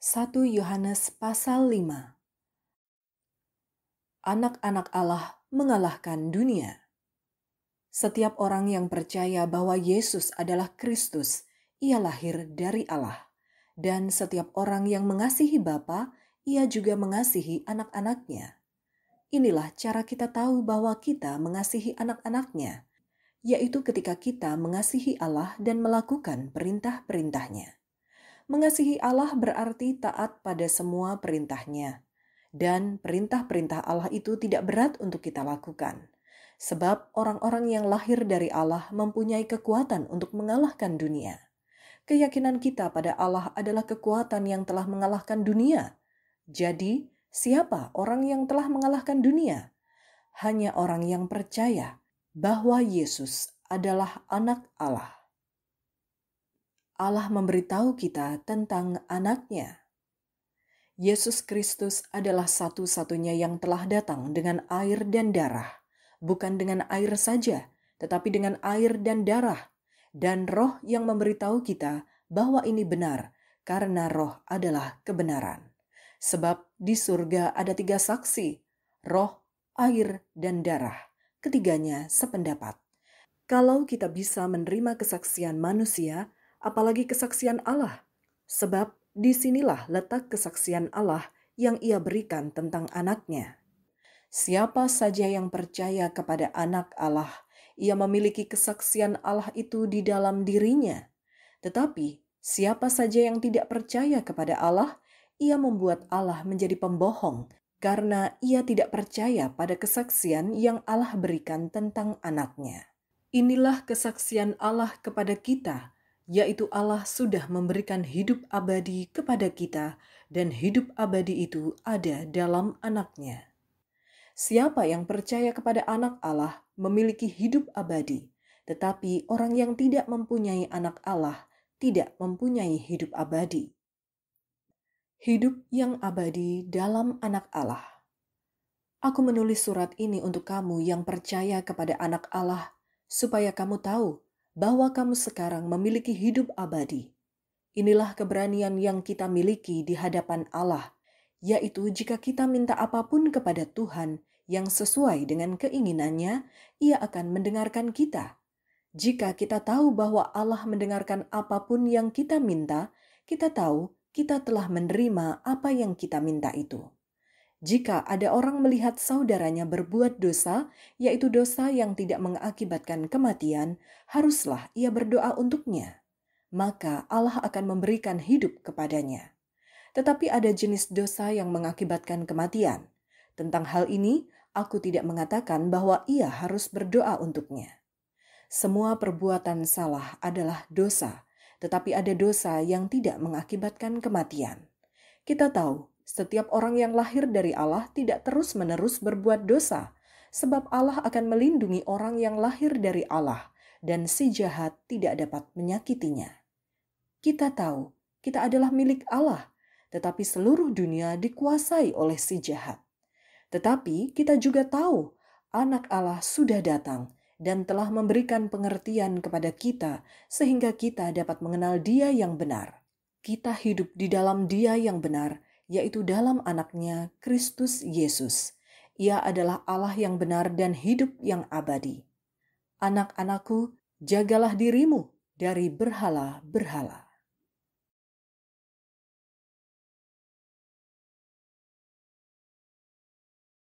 1 Yohanes pasal 5 Anak-anak Allah mengalahkan dunia. Setiap orang yang percaya bahwa Yesus adalah Kristus, ia lahir dari Allah. Dan setiap orang yang mengasihi Bapa, ia juga mengasihi anak-anaknya. Inilah cara kita tahu bahwa kita mengasihi anak-anaknya, yaitu ketika kita mengasihi Allah dan melakukan perintah-perintahnya. Mengasihi Allah berarti taat pada semua perintahnya. Dan perintah-perintah Allah itu tidak berat untuk kita lakukan. Sebab orang-orang yang lahir dari Allah mempunyai kekuatan untuk mengalahkan dunia. Keyakinan kita pada Allah adalah kekuatan yang telah mengalahkan dunia. Jadi, siapa orang yang telah mengalahkan dunia? Hanya orang yang percaya bahwa Yesus adalah Anak Allah. Allah memberitahu kita tentang anaknya. Yesus Kristus adalah satu-satunya yang telah datang dengan air dan darah, bukan dengan air saja, tetapi dengan air dan darah, dan roh yang memberitahu kita bahwa ini benar, karena roh adalah kebenaran. Sebab di surga ada tiga saksi, roh, air, dan darah. Ketiganya sependapat. Kalau kita bisa menerima kesaksian manusia, apalagi kesaksian Allah, sebab disinilah letak kesaksian Allah yang ia berikan tentang anaknya. Siapa saja yang percaya kepada anak Allah, ia memiliki kesaksian Allah itu di dalam dirinya. Tetapi siapa saja yang tidak percaya kepada Allah, ia membuat Allah menjadi pembohong karena ia tidak percaya pada kesaksian yang Allah berikan tentang anaknya. Inilah kesaksian Allah kepada kita yaitu Allah sudah memberikan hidup abadi kepada kita dan hidup abadi itu ada dalam anaknya. Siapa yang percaya kepada anak Allah memiliki hidup abadi, tetapi orang yang tidak mempunyai anak Allah tidak mempunyai hidup abadi. Hidup yang abadi dalam anak Allah. Aku menulis surat ini untuk kamu yang percaya kepada anak Allah, supaya kamu tahu bahwa kamu sekarang memiliki hidup abadi. Inilah keberanian yang kita miliki di hadapan Allah, yaitu jika kita minta apapun kepada Tuhan yang sesuai dengan keinginannya, Ia akan mendengarkan kita. Jika kita tahu bahwa Allah mendengarkan apapun yang kita minta, kita tahu kita telah menerima apa yang kita minta itu jika ada orang melihat saudaranya berbuat dosa, yaitu dosa yang tidak mengakibatkan kematian, haruslah ia berdoa untuknya. Maka Allah akan memberikan hidup kepadanya. Tetapi ada jenis dosa yang mengakibatkan kematian. Tentang hal ini, aku tidak mengatakan bahwa ia harus berdoa untuknya. Semua perbuatan salah adalah dosa, tetapi ada dosa yang tidak mengakibatkan kematian. Kita tahu setiap orang yang lahir dari Allah tidak terus-menerus berbuat dosa, sebab Allah akan melindungi orang yang lahir dari Allah, dan si jahat tidak dapat menyakitinya. Kita tahu kita adalah milik Allah, tetapi seluruh dunia dikuasai oleh si jahat. Tetapi kita juga tahu Anak Allah sudah datang dan telah memberikan pengertian kepada kita, sehingga kita dapat mengenal Dia yang benar. Kita hidup di dalam Dia yang benar yaitu dalam anaknya Kristus Yesus. Ia adalah Allah yang benar dan hidup yang abadi. Anak-anakku, jagalah dirimu dari berhala-berhala.